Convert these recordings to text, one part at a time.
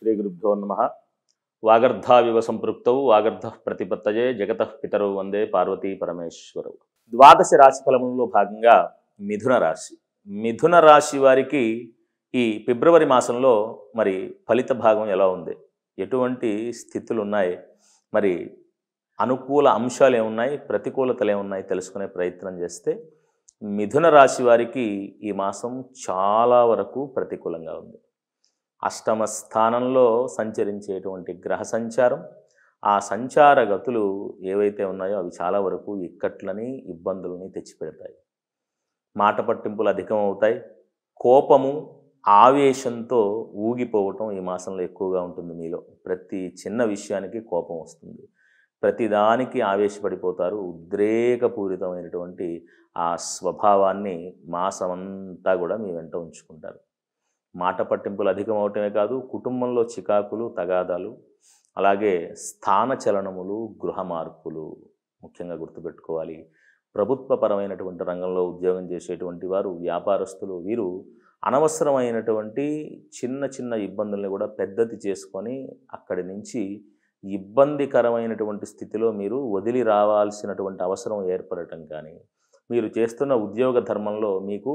శ్రీ గురుభ్యో నమ వాగర్ధావివ సంపృక్తౌ వాగర్ధ ప్రతిపత్తయే జగత పితరవు వందే పార్వతీ పరమేశ్వరవు ద్వాదశ రాశి ఫలములలో భాగంగా మిథున రాశి మిథున రాశి వారికి ఈ ఫిబ్రవరి మాసంలో మరి ఫలిత భాగం ఎలా ఉంది ఎటువంటి స్థితులు ఉన్నాయి మరి అనుకూల అంశాలు ఏమున్నాయి ప్రతికూలతలు ఏమున్నాయి తెలుసుకునే ప్రయత్నం చేస్తే మిథున రాశి వారికి ఈ మాసం చాలా వరకు ప్రతికూలంగా ఉంది అష్టమ స్థానంలో సంచరించేటువంటి గ్రహ సంచారం ఆ సంచార గతులు ఏవైతే ఉన్నాయో అవి చాలా వరకు ఇక్కట్లని ఇబ్బందులని తెచ్చిపెడతాయి మాట పట్టింపులు అధికం అవుతాయి కోపము ఆవేశంతో ఊగిపోవటం ఈ మాసంలో ఎక్కువగా ఉంటుంది మీలో ప్రతి చిన్న విషయానికి కోపం వస్తుంది ప్రతిదానికి ఆవేశపడిపోతారు ఉద్రేకపూరితమైనటువంటి ఆ స్వభావాన్ని మాసమంతా కూడా మీ వెంట ఉంచుకుంటారు మాట పట్టింపులు అధికం అవటమే కాదు కుటుంబంలో చికాకులు తగాదాలు అలాగే స్థాన చలనములు గృహ మార్పులు ముఖ్యంగా గుర్తుపెట్టుకోవాలి ప్రభుత్వపరమైనటువంటి రంగంలో ఉద్యోగం చేసేటువంటి వారు వ్యాపారస్తులు వీరు అనవసరమైనటువంటి చిన్న చిన్న ఇబ్బందుల్ని కూడా పెద్దది చేసుకొని అక్కడి నుంచి ఇబ్బందికరమైనటువంటి స్థితిలో మీరు వదిలి రావాల్సినటువంటి అవసరం ఏర్పడటం కానీ మీరు చేస్తున్న ఉద్యోగ ధర్మంలో మీకు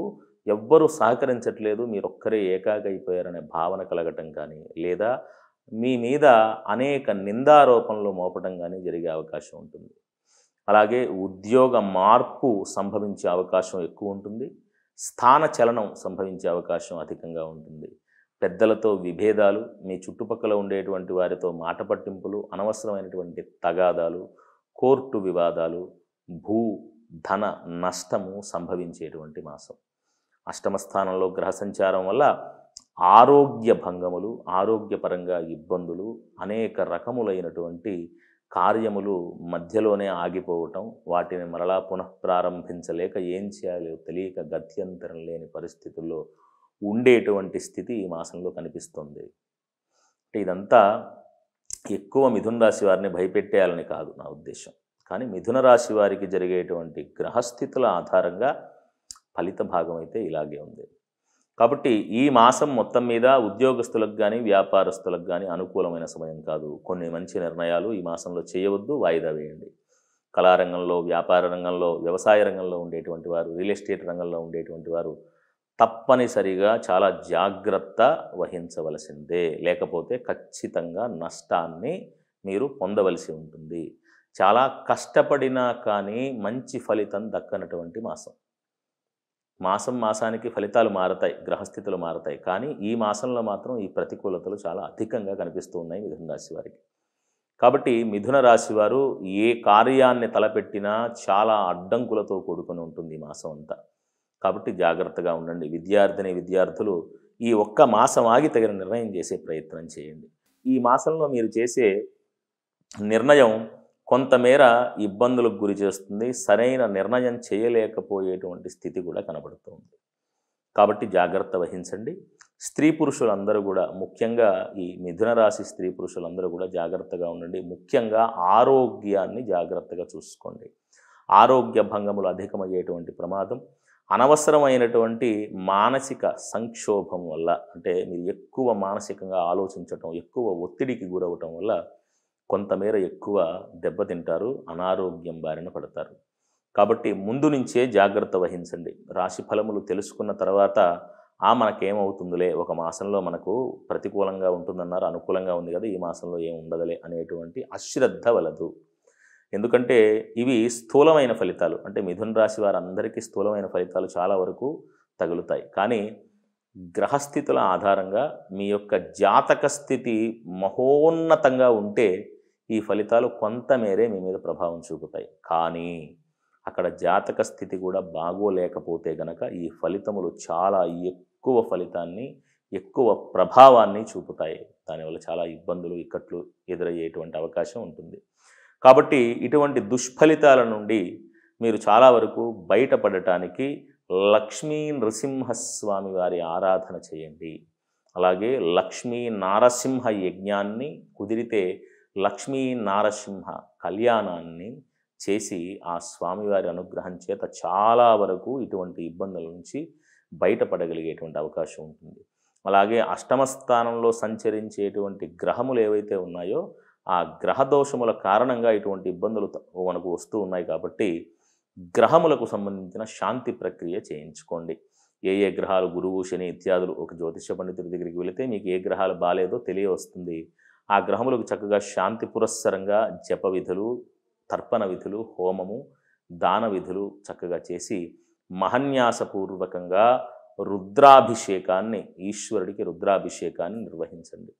ఎవ్వరూ సహకరించట్లేదు మీరు ఒక్కరే ఏకాగైపోయారనే భావన కలగటం కానీ లేదా మీ మీద అనేక నిందారోపణలు మోపడం కానీ జరిగే అవకాశం ఉంటుంది అలాగే ఉద్యోగ మార్పు సంభవించే అవకాశం ఎక్కువ ఉంటుంది స్థాన చలనం సంభవించే అవకాశం అధికంగా ఉంటుంది పెద్దలతో విభేదాలు మీ చుట్టుపక్కల ఉండేటువంటి వారితో మాట పట్టింపులు అనవసరమైనటువంటి తగాదాలు కోర్టు వివాదాలు భూ ధన నష్టము సంభవించేటువంటి మాసం అష్టమ స్థానంలో గ్రహ సంచారం వల్ల ఆరోగ్య భంగములు ఆరోగ్యపరంగా ఇబ్బందులు అనేక రకములైనటువంటి కార్యములు మధ్యలోనే ఆగిపోవటం వాటిని మరలా పునఃప్రారంభించలేక ఏం చేయాలో తెలియక గత్యంతరం లేని పరిస్థితుల్లో ఉండేటువంటి స్థితి ఈ మాసంలో కనిపిస్తుంది అంటే ఇదంతా ఎక్కువ మిథున రాశి వారిని భయపెట్టేయాలని కాదు నా ఉద్దేశం కానీ మిథున రాశి వారికి జరిగేటువంటి గ్రహస్థితుల ఆధారంగా ఫలిత భాగం అయితే ఇలాగే ఉంది కాబట్టి ఈ మాసం మొత్తం మీద ఉద్యోగస్తులకు కానీ వ్యాపారస్తులకు కానీ అనుకూలమైన సమయం కాదు కొన్ని మంచి నిర్ణయాలు ఈ మాసంలో చేయవద్దు వాయిదా వేయండి కళారంగంలో వ్యాపార రంగంలో వ్యవసాయ రంగంలో ఉండేటువంటి వారు రియల్ ఎస్టేట్ రంగంలో ఉండేటువంటి వారు తప్పనిసరిగా చాలా జాగ్రత్త వహించవలసిందే లేకపోతే ఖచ్చితంగా నష్టాన్ని మీరు పొందవలసి ఉంటుంది చాలా కష్టపడినా కానీ మంచి ఫలితం దక్కనటువంటి మాసం మాసం మాసానికి ఫలితాలు మారతాయి గ్రహస్థితులు మారతాయి కానీ ఈ మాసంలో మాత్రం ఈ ప్రతికూలతలు చాలా అధికంగా కనిపిస్తూ ఉన్నాయి మిథున రాశి వారికి కాబట్టి మిథున రాశి వారు ఏ కార్యాన్ని తలపెట్టినా చాలా అడ్డంకులతో కూడుకొని ఉంటుంది ఈ మాసం అంతా కాబట్టి జాగ్రత్తగా ఉండండి విద్యార్థిని విద్యార్థులు ఈ ఒక్క మాసం ఆగి తగిన నిర్ణయం చేసే ప్రయత్నం చేయండి ఈ మాసంలో మీరు చేసే నిర్ణయం కొంతమేర ఇబ్బందులకు గురి చేస్తుంది సరైన నిర్ణయం చేయలేకపోయేటువంటి స్థితి కూడా కనబడుతుంది కాబట్టి జాగ్రత్త వహించండి స్త్రీ పురుషులందరూ కూడా ముఖ్యంగా ఈ మిథున రాశి స్త్రీ పురుషులందరూ కూడా జాగ్రత్తగా ఉండండి ముఖ్యంగా ఆరోగ్యాన్ని జాగ్రత్తగా చూసుకోండి ఆరోగ్య భంగములు అధికమయ్యేటువంటి ప్రమాదం అనవసరమైనటువంటి మానసిక సంక్షోభం వల్ల అంటే మీరు ఎక్కువ మానసికంగా ఆలోచించటం ఎక్కువ ఒత్తిడికి గురవటం వల్ల కొంతమేర ఎక్కువ దెబ్బతింటారు అనారోగ్యం బారిన పడతారు కాబట్టి ముందు నుంచే జాగ్రత్త వహించండి రాశి ఫలములు తెలుసుకున్న తర్వాత ఆ మనకేమవుతుందిలే ఒక మాసంలో మనకు ప్రతికూలంగా ఉంటుందన్నారు అనుకూలంగా ఉంది కదా ఈ మాసంలో ఏం ఉండదులే అనేటువంటి అశ్రద్ధ వలదు ఎందుకంటే ఇవి స్థూలమైన ఫలితాలు అంటే మిథున్ రాశి వారందరికీ స్థూలమైన ఫలితాలు చాలా వరకు తగులుతాయి కానీ గ్రహస్థితుల ఆధారంగా మీ యొక్క జాతక స్థితి మహోన్నతంగా ఉంటే ఈ ఫలితాలు కొంతమేరే మీ మీద ప్రభావం చూపుతాయి కానీ అక్కడ జాతక స్థితి కూడా బాగోలేకపోతే గనక ఈ ఫలితములు చాలా ఎక్కువ ఫలితాన్ని ఎక్కువ ప్రభావాన్ని చూపుతాయి దానివల్ల చాలా ఇబ్బందులు ఇక్కట్లు ఎదురయ్యేటువంటి అవకాశం ఉంటుంది కాబట్టి ఇటువంటి దుష్ఫలితాల నుండి మీరు చాలా వరకు బయటపడటానికి లక్ష్మీ నృసింహస్వామి వారి ఆరాధన చేయండి అలాగే లక్ష్మీ నారసింహ యజ్ఞాన్ని కుదిరితే లక్ష్మీ నారసింహ కళ్యాణాన్ని చేసి ఆ స్వామివారి అనుగ్రహం చేత చాలా వరకు ఇటువంటి ఇబ్బందుల నుంచి బయటపడగలిగేటువంటి అవకాశం ఉంటుంది అలాగే అష్టమ స్థానంలో సంచరించేటువంటి గ్రహములు ఏవైతే ఉన్నాయో ఆ గ్రహ దోషముల కారణంగా ఇటువంటి ఇబ్బందులు మనకు వస్తూ ఉన్నాయి కాబట్టి గ్రహములకు సంబంధించిన శాంతి ప్రక్రియ చేయించుకోండి ఏ ఏ గ్రహాలు గురువు శని ఇత్యాదులు ఒక జ్యోతిష పండితుడి దగ్గరికి వెళితే మీకు ఏ గ్రహాలు బాగాలేదో తెలియవస్తుంది ఆ గ్రహములకు చక్కగా శాంతి పురస్సరంగా జప విధులు తర్పణ విధులు హోమము దాన విధులు చక్కగా చేసి మహన్యాసపూర్వకంగా రుద్రాభిషేకాన్ని ఈశ్వరుడికి రుద్రాభిషేకాన్ని నిర్వహించండి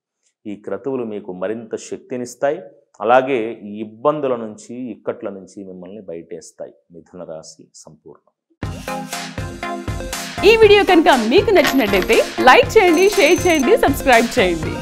ఈ క్రతువులు మీకు మరింత శక్తినిస్తాయి అలాగే ఈ ఇబ్బందుల నుంచి ఇక్కట్ల నుంచి మిమ్మల్ని బయటేస్తాయి మిథున రాశి సంపూర్ణం ఈ వీడియో కనుక మీకు నచ్చినట్టయితే లైక్ చేయండి షేర్ చేయండి సబ్స్క్రైబ్ చేయండి